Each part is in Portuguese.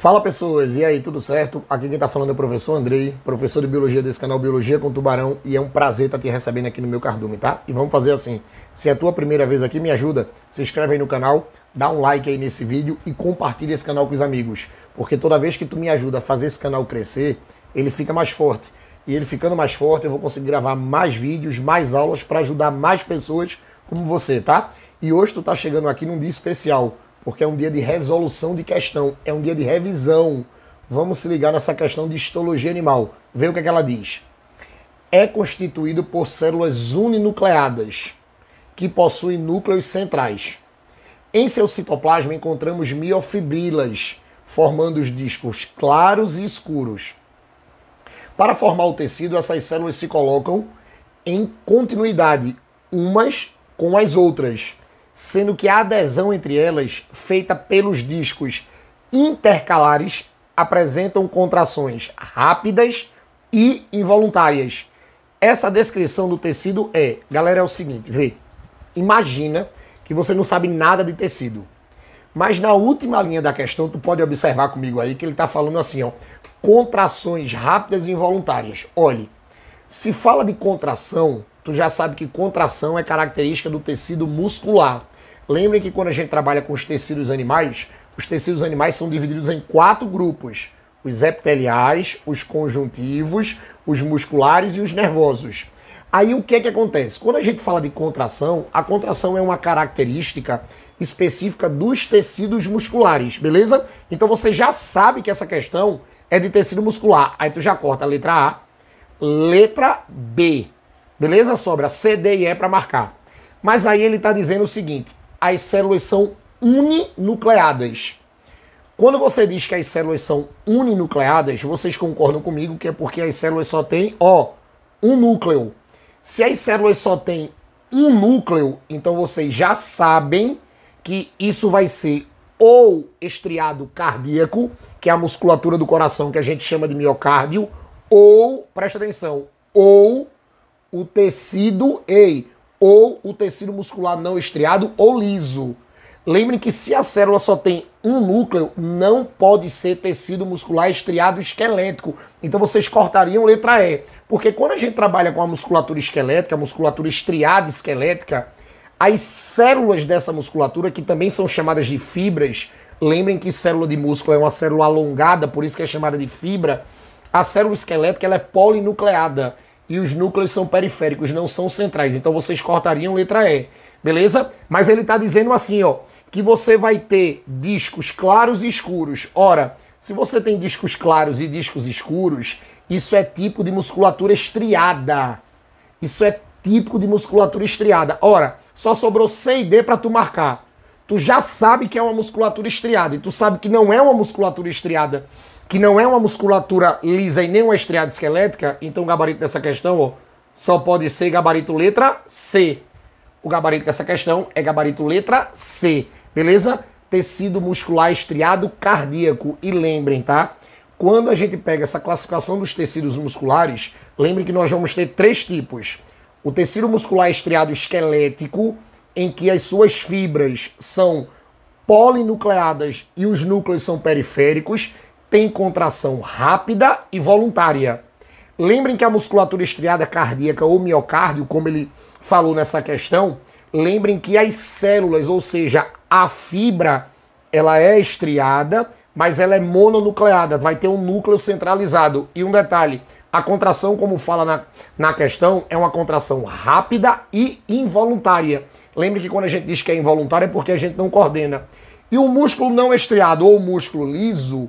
Fala pessoas, e aí, tudo certo? Aqui quem está falando é o professor Andrei, professor de biologia desse canal Biologia com Tubarão, e é um prazer estar tá te recebendo aqui no meu cardume, tá? E vamos fazer assim: se é a tua primeira vez aqui, me ajuda, se inscreve aí no canal, dá um like aí nesse vídeo e compartilha esse canal com os amigos, porque toda vez que tu me ajuda a fazer esse canal crescer, ele fica mais forte. E ele ficando mais forte, eu vou conseguir gravar mais vídeos, mais aulas para ajudar mais pessoas como você, tá? E hoje tu tá chegando aqui num dia especial porque é um dia de resolução de questão, é um dia de revisão. Vamos se ligar nessa questão de histologia animal. Vê o que, é que ela diz. É constituído por células uninucleadas, que possuem núcleos centrais. Em seu citoplasma encontramos miofibrilas, formando os discos claros e escuros. Para formar o tecido, essas células se colocam em continuidade umas com as outras, sendo que a adesão entre elas, feita pelos discos intercalares, apresentam contrações rápidas e involuntárias. Essa descrição do tecido é, galera, é o seguinte, vê. Imagina que você não sabe nada de tecido. Mas na última linha da questão, tu pode observar comigo aí que ele está falando assim, ó, contrações rápidas e involuntárias. Olhe, se fala de contração, tu já sabe que contração é característica do tecido muscular. Lembrem que quando a gente trabalha com os tecidos animais, os tecidos animais são divididos em quatro grupos: os epiteliais, os conjuntivos, os musculares e os nervosos. Aí o que é que acontece? Quando a gente fala de contração, a contração é uma característica específica dos tecidos musculares, beleza? Então você já sabe que essa questão é de tecido muscular. Aí tu já corta a letra A, letra B. Beleza? Sobra C, D e E para marcar. Mas aí ele está dizendo o seguinte: as células são uninucleadas. Quando você diz que as células são uninucleadas, vocês concordam comigo que é porque as células só têm, ó, um núcleo. Se as células só têm um núcleo, então vocês já sabem que isso vai ser ou estriado cardíaco, que é a musculatura do coração que a gente chama de miocárdio, ou, presta atenção, ou o tecido, ei, ou o tecido muscular não estriado ou liso. Lembrem que se a célula só tem um núcleo, não pode ser tecido muscular estriado esquelético. Então vocês cortariam letra E. Porque quando a gente trabalha com a musculatura esquelética, a musculatura estriada esquelética, as células dessa musculatura, que também são chamadas de fibras, lembrem que célula de músculo é uma célula alongada, por isso que é chamada de fibra, a célula esquelética ela é polinucleada e os núcleos são periféricos, não são centrais. Então vocês cortariam letra E, beleza? Mas ele está dizendo assim, ó, que você vai ter discos claros e escuros. Ora, se você tem discos claros e discos escuros, isso é tipo de musculatura estriada. Isso é típico de musculatura estriada. Ora, só sobrou C e D para tu marcar tu já sabe que é uma musculatura estriada. E tu sabe que não é uma musculatura estriada, que não é uma musculatura lisa e nem uma estriada esquelética, então o gabarito dessa questão ó, só pode ser gabarito letra C. O gabarito dessa questão é gabarito letra C, beleza? Tecido muscular estriado cardíaco. E lembrem, tá? Quando a gente pega essa classificação dos tecidos musculares, lembrem que nós vamos ter três tipos: o tecido muscular estriado esquelético, em que as suas fibras são polinucleadas e os núcleos são periféricos, tem contração rápida e voluntária. Lembrem que a musculatura estriada cardíaca ou miocárdio, como ele falou nessa questão, lembrem que as células, ou seja, a fibra, ela é estriada, mas ela é mononucleada, vai ter um núcleo centralizado. E um detalhe, a contração, como fala na, na questão, é uma contração rápida e involuntária. Lembre que quando a gente diz que é involuntário é porque a gente não coordena. E o músculo não estriado ou músculo liso,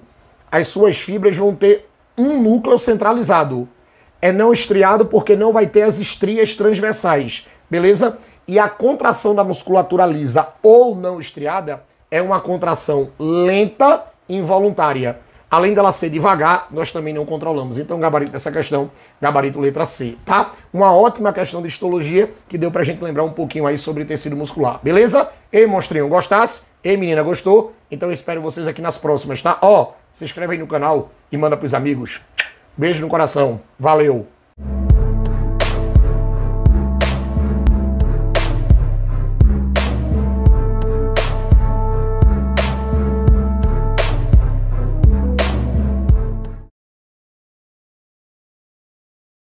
as suas fibras vão ter um núcleo centralizado. É não estriado porque não vai ter as estrias transversais, beleza? E a contração da musculatura lisa ou não estriada é uma contração lenta, involuntária além dela ser devagar, nós também não controlamos. Então, gabarito dessa questão, gabarito letra C, tá? Uma ótima questão de histologia que deu pra gente lembrar um pouquinho aí sobre tecido muscular, beleza? Ei, monstrinho, gostasse? Ei, menina, gostou? Então eu espero vocês aqui nas próximas, tá? Ó, se inscreve aí no canal e manda pros amigos. Beijo no coração. Valeu!